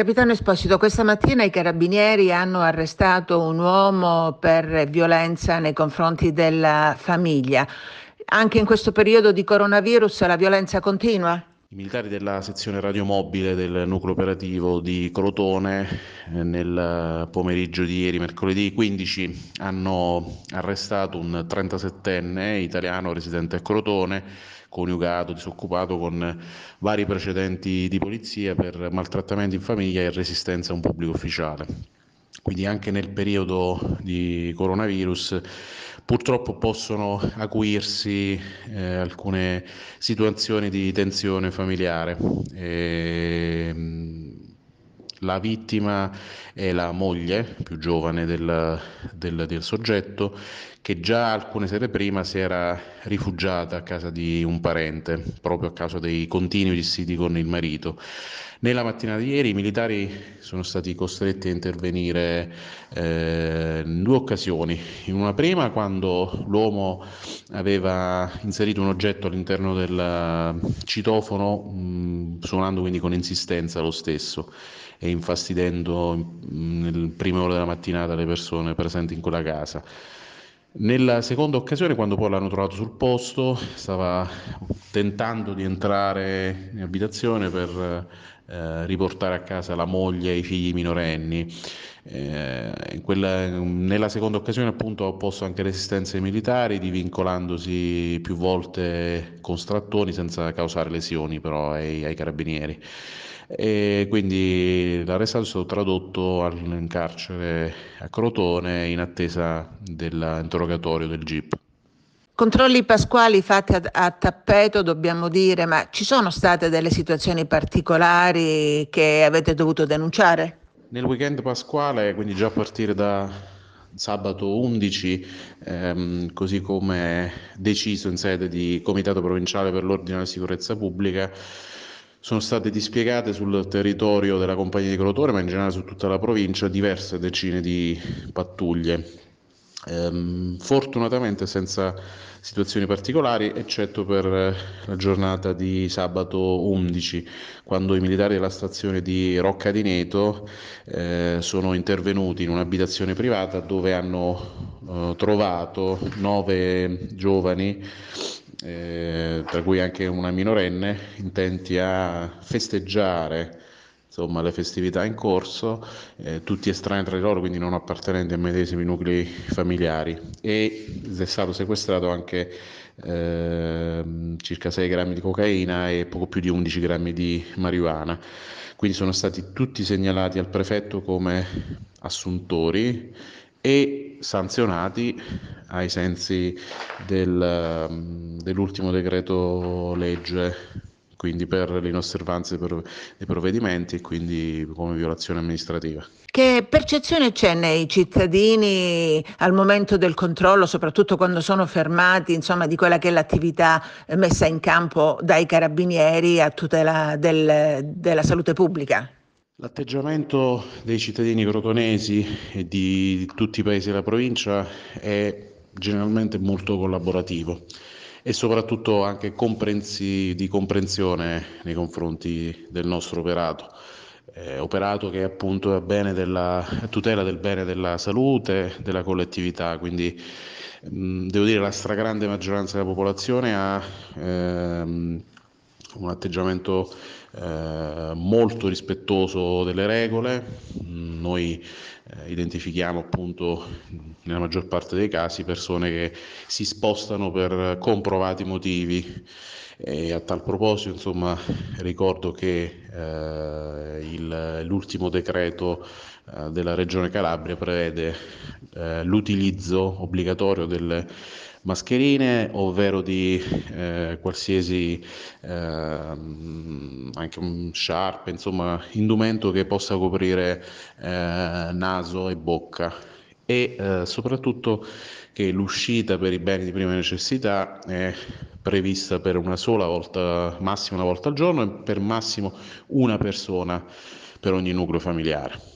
Capitano Esposito, questa mattina i carabinieri hanno arrestato un uomo per violenza nei confronti della famiglia. Anche in questo periodo di coronavirus la violenza continua? I militari della sezione radiomobile del nucleo operativo di Crotone eh, nel eh, pomeriggio di ieri, mercoledì 15, hanno arrestato un 37enne italiano residente a Crotone, coniugato, disoccupato con vari precedenti di polizia per maltrattamenti in famiglia e resistenza a un pubblico ufficiale. Quindi anche nel periodo di coronavirus purtroppo possono acuirsi eh, alcune situazioni di tensione familiare. E, ehm, la vittima è la moglie più giovane del, del, del soggetto che già alcune sere prima si era rifugiata a casa di un parente, proprio a causa dei continui dissidi con il marito. Nella mattina di ieri i militari sono stati costretti a intervenire eh, in due occasioni. In una prima quando l'uomo aveva inserito un oggetto all'interno del citofono, mh, mm, suonando quindi con insistenza lo stesso e infastidendo mh, mm, nel primo ore della mattinata le persone presenti in quella casa. Nella seconda occasione, quando poi l'hanno trovato sul posto, stava tentando di entrare in abitazione per eh, riportare a casa la moglie e i figli minorenni. Eh, quella, nella seconda occasione appunto ha opposto anche resistenze militari, divincolandosi più volte con strattoni senza causare lesioni però ai, ai carabinieri. E quindi l'arrestato è stato tradotto in carcere a Crotone in attesa dell'interrogatorio del GIP. Controlli pasquali fatti a, a, tappeto, dobbiamo dire, ma ci sono state delle situazioni particolari che avete dovuto denunciare? Nel weekend pasquale, quindi già a partire da sabato 11, ehm, così come deciso in sede di Comitato Provinciale per l'Ordine e la Sicurezza Pubblica, sono state dispiegate sul territorio della compagnia di Crotone, ma in generale su tutta la provincia, diverse decine di pattuglie Ehm, fortunatamente senza situazioni particolari, eccetto per eh, la giornata di sabato 11, quando i militari della stazione di Rocca di Neto eh, sono intervenuti in un'abitazione privata dove hanno eh, trovato nove giovani. Eh, tra cui anche una minorenne, intenti a festeggiare insomma, le festività in corso, eh, tutti estranei tra di loro, quindi non appartenenti ai medesimi nuclei familiari. E è stato sequestrato anche eh, circa 6 grammi di cocaina e poco più di 11 grammi di marijuana. Quindi sono stati tutti segnalati al prefetto come assuntori e sanzionati ai sensi del, ehm, dell'ultimo decreto legge quindi per l'inosservanza dei provvedimenti e quindi come violazione amministrativa. Che percezione c'è nei cittadini al momento del controllo, soprattutto quando sono fermati, insomma, di quella che è l'attività eh, messa in campo dai carabinieri a tutela del, della salute pubblica? L'atteggiamento dei cittadini crotonesi e di tutti i paesi della provincia è generalmente molto collaborativo e soprattutto anche comprensi- di comprensione nei confronti del nostro operato. Eh, operato che appunto è bene della, tutela del bene della salute, della collettività, quindi mh, mm, devo dire la stragrande maggioranza della popolazione ha ehm, un atteggiamento eh, molto rispettoso delle regole, noi eh, identifichiamo appunto nella maggior parte dei casi, persone che si spostano per comprovati motivi. E a tal proposito, insomma, ricordo che eh, il, l'ultimo decreto eh, della Regione Calabria prevede eh, l'utilizzo obbligatorio delle mascherine, ovvero di eh, qualsiasi ehm, anche sciarpe, insomma, indumento che possa coprire eh, naso e bocca e eh, soprattutto che l'uscita per i beni di prima necessità è prevista per una sola volta, massimo una volta al giorno e per massimo una persona per ogni nucleo familiare.